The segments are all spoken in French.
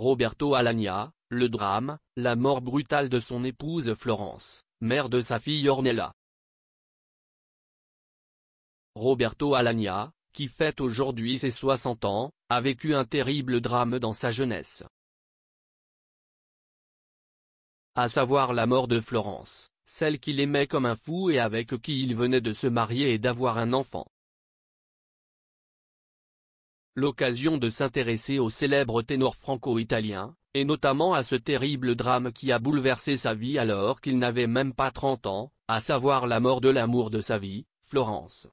Roberto Alagna, le drame, la mort brutale de son épouse Florence, mère de sa fille Ornella. Roberto Alagna, qui fête aujourd'hui ses 60 ans, a vécu un terrible drame dans sa jeunesse. À savoir la mort de Florence, celle qu'il aimait comme un fou et avec qui il venait de se marier et d'avoir un enfant l'occasion de s'intéresser au célèbre ténor franco-italien, et notamment à ce terrible drame qui a bouleversé sa vie alors qu'il n'avait même pas 30 ans, à savoir la mort de l'amour de sa vie, Florence.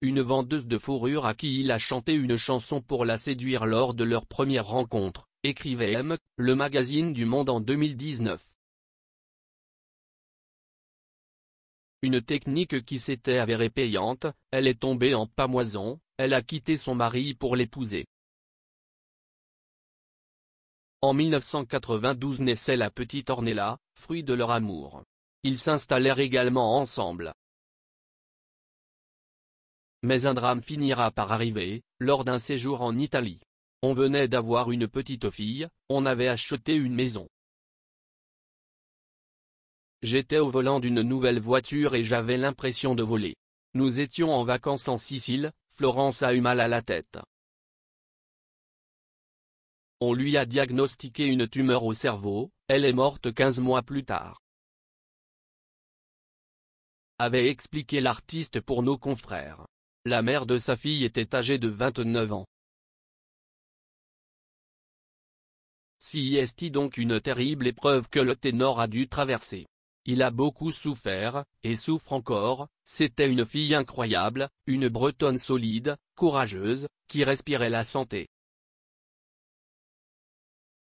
Une vendeuse de fourrure à qui il a chanté une chanson pour la séduire lors de leur première rencontre, écrivait M, le magazine du Monde en 2019. une technique qui s'était avérée payante, elle est tombée en pamoison, elle a quitté son mari pour l'épouser. En 1992 naissait la petite Ornella, fruit de leur amour. Ils s'installèrent également ensemble. Mais un drame finira par arriver, lors d'un séjour en Italie. On venait d'avoir une petite fille, on avait acheté une maison. J'étais au volant d'une nouvelle voiture et j'avais l'impression de voler. Nous étions en vacances en Sicile, Florence a eu mal à la tête. On lui a diagnostiqué une tumeur au cerveau, elle est morte 15 mois plus tard. Avait expliqué l'artiste pour nos confrères. La mère de sa fille était âgée de 29 ans. Si est donc une terrible épreuve que le ténor a dû traverser. Il a beaucoup souffert, et souffre encore, c'était une fille incroyable, une bretonne solide, courageuse, qui respirait la santé.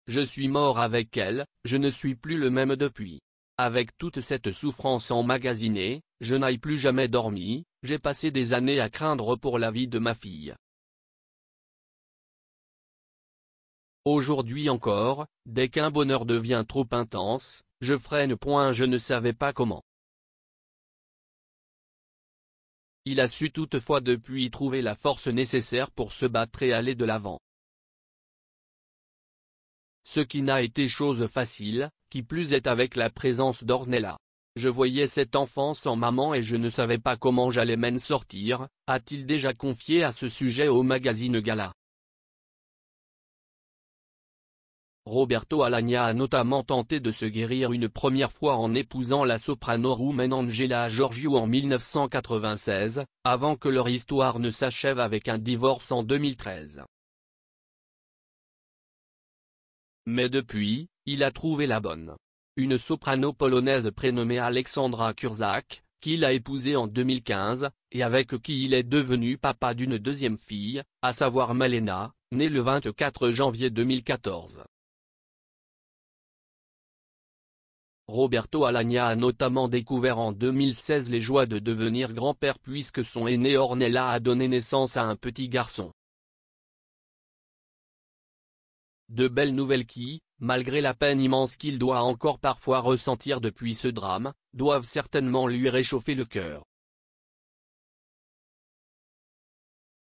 Je suis mort avec elle, je ne suis plus le même depuis. Avec toute cette souffrance emmagasinée, je n'ai plus jamais dormi, j'ai passé des années à craindre pour la vie de ma fille. Aujourd'hui encore, dès qu'un bonheur devient trop intense, je freine. Point, je ne savais pas comment. Il a su toutefois depuis trouver la force nécessaire pour se battre et aller de l'avant. Ce qui n'a été chose facile, qui plus est avec la présence d'Ornella. Je voyais cet enfant sans maman et je ne savais pas comment j'allais même sortir, a-t-il déjà confié à ce sujet au magazine Gala. Roberto Alagna a notamment tenté de se guérir une première fois en épousant la soprano roumaine Angela Giorgio en 1996, avant que leur histoire ne s'achève avec un divorce en 2013. Mais depuis, il a trouvé la bonne. Une soprano polonaise prénommée Alexandra Kurzak, qu'il a épousée en 2015, et avec qui il est devenu papa d'une deuxième fille, à savoir Malena, née le 24 janvier 2014. Roberto Alagna a notamment découvert en 2016 les joies de devenir grand-père puisque son aîné Ornella a donné naissance à un petit garçon. De belles nouvelles qui, malgré la peine immense qu'il doit encore parfois ressentir depuis ce drame, doivent certainement lui réchauffer le cœur.